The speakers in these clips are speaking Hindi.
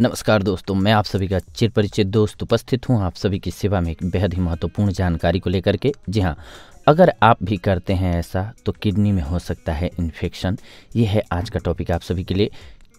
नमस्कार दोस्तों मैं आप सभी का चिर परिचित दोस्त उपस्थित हूँ आप सभी की सेवा में एक बेहद ही महत्वपूर्ण जानकारी को लेकर के जी हाँ अगर आप भी करते हैं ऐसा तो किडनी में हो सकता है इन्फेक्शन ये है आज का टॉपिक आप सभी के लिए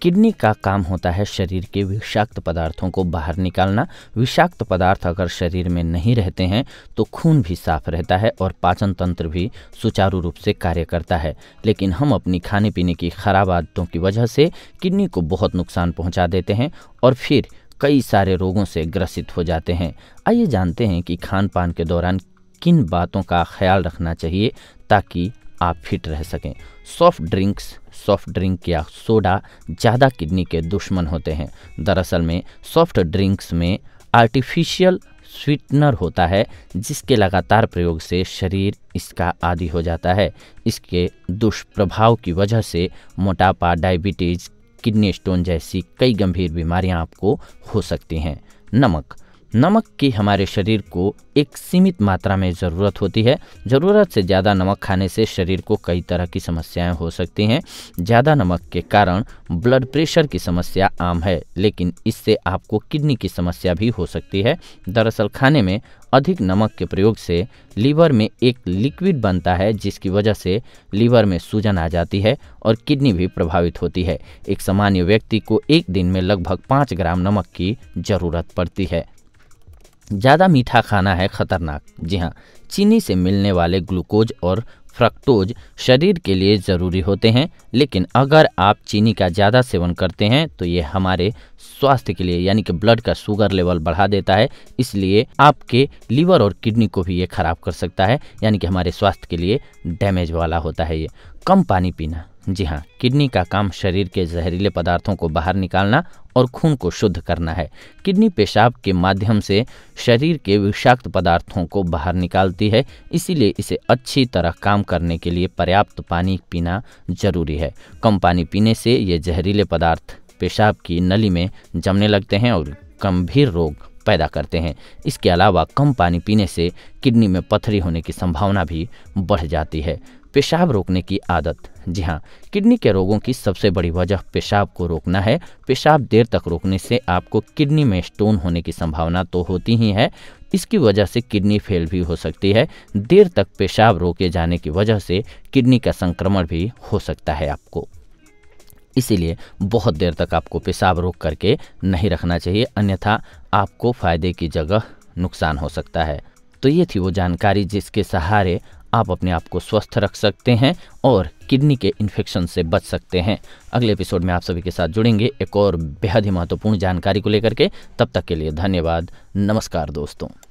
किडनी का काम होता है शरीर के विषाक्त पदार्थों को बाहर निकालना विषाक्त पदार्थ अगर शरीर में नहीं रहते हैं तो खून भी साफ रहता है और पाचन तंत्र भी सुचारू रूप से कार्य करता है लेकिन हम अपनी खाने पीने की खराब आदतों की वजह से किडनी को बहुत नुकसान पहुंचा देते हैं और फिर कई सारे रोगों से ग्रसित हो जाते हैं आइए जानते हैं कि खान पान के दौरान किन बातों का ख्याल रखना चाहिए ताकि आप फिट रह सकें सॉफ्ट ड्रिंक्स सॉफ्ट ड्रिंक या सोडा ज़्यादा किडनी के दुश्मन होते हैं दरअसल में सॉफ्ट ड्रिंक्स में आर्टिफिशियल स्वीटनर होता है जिसके लगातार प्रयोग से शरीर इसका आदि हो जाता है इसके दुष्प्रभाव की वजह से मोटापा डायबिटीज़ किडनी स्टोन जैसी कई गंभीर बीमारियां आपको हो सकती हैं नमक नमक की हमारे शरीर को एक सीमित मात्रा में ज़रूरत होती है ज़रूरत से ज़्यादा नमक खाने से शरीर को कई तरह की समस्याएं हो सकती हैं ज़्यादा नमक के कारण ब्लड प्रेशर की समस्या आम है लेकिन इससे आपको किडनी की समस्या भी हो सकती है दरअसल खाने में अधिक नमक के प्रयोग से लीवर में एक लिक्विड बनता है जिसकी वजह से लीवर में सूजन आ जाती है और किडनी भी प्रभावित होती है एक सामान्य व्यक्ति को एक दिन में लगभग पाँच ग्राम नमक की ज़रूरत पड़ती है ज़्यादा मीठा खाना है खतरनाक जी हाँ चीनी से मिलने वाले ग्लूकोज और फ्रक्टोज शरीर के लिए ज़रूरी होते हैं लेकिन अगर आप चीनी का ज़्यादा सेवन करते हैं तो ये हमारे स्वास्थ्य के लिए यानी कि ब्लड का शुगर लेवल बढ़ा देता है इसलिए आपके लीवर और किडनी को भी ये ख़राब कर सकता है यानी कि हमारे स्वास्थ्य के लिए डैमेज वाला होता है ये कम पानी पीना जी हाँ किडनी का काम शरीर के जहरीले पदार्थों को बाहर निकालना और खून को शुद्ध करना है किडनी पेशाब के माध्यम से शरीर के विषाक्त पदार्थों को बाहर निकालती है इसीलिए इसे अच्छी तरह काम करने के लिए पर्याप्त पानी पीना जरूरी है कम पानी पीने से ये जहरीले पदार्थ पेशाब की नली में जमने लगते हैं और गंभीर रोग पैदा करते हैं इसके अलावा कम पानी पीने से किडनी में पथरी होने की संभावना भी बढ़ जाती है पेशाब रोकने की आदत जी हाँ किडनी के रोगों की सबसे बड़ी वजह पेशाब को रोकना है पेशाब देर तक रोकने से आपको किडनी में स्टोन होने की संभावना तो होती ही है इसकी वजह से किडनी फेल भी हो सकती है देर तक पेशाब रोके जाने की वजह से किडनी का संक्रमण भी हो सकता है आपको इसीलिए बहुत देर तक आपको पेशाब रोक करके नहीं रखना चाहिए अन्यथा आपको फ़ायदे की जगह नुकसान हो सकता है तो ये थी वो जानकारी जिसके सहारे आप अपने आप को स्वस्थ रख सकते हैं और किडनी के इन्फेक्शन से बच सकते हैं अगले एपिसोड में आप सभी के साथ जुड़ेंगे एक और बेहद ही महत्वपूर्ण जानकारी को लेकर के तब तक के लिए धन्यवाद नमस्कार दोस्तों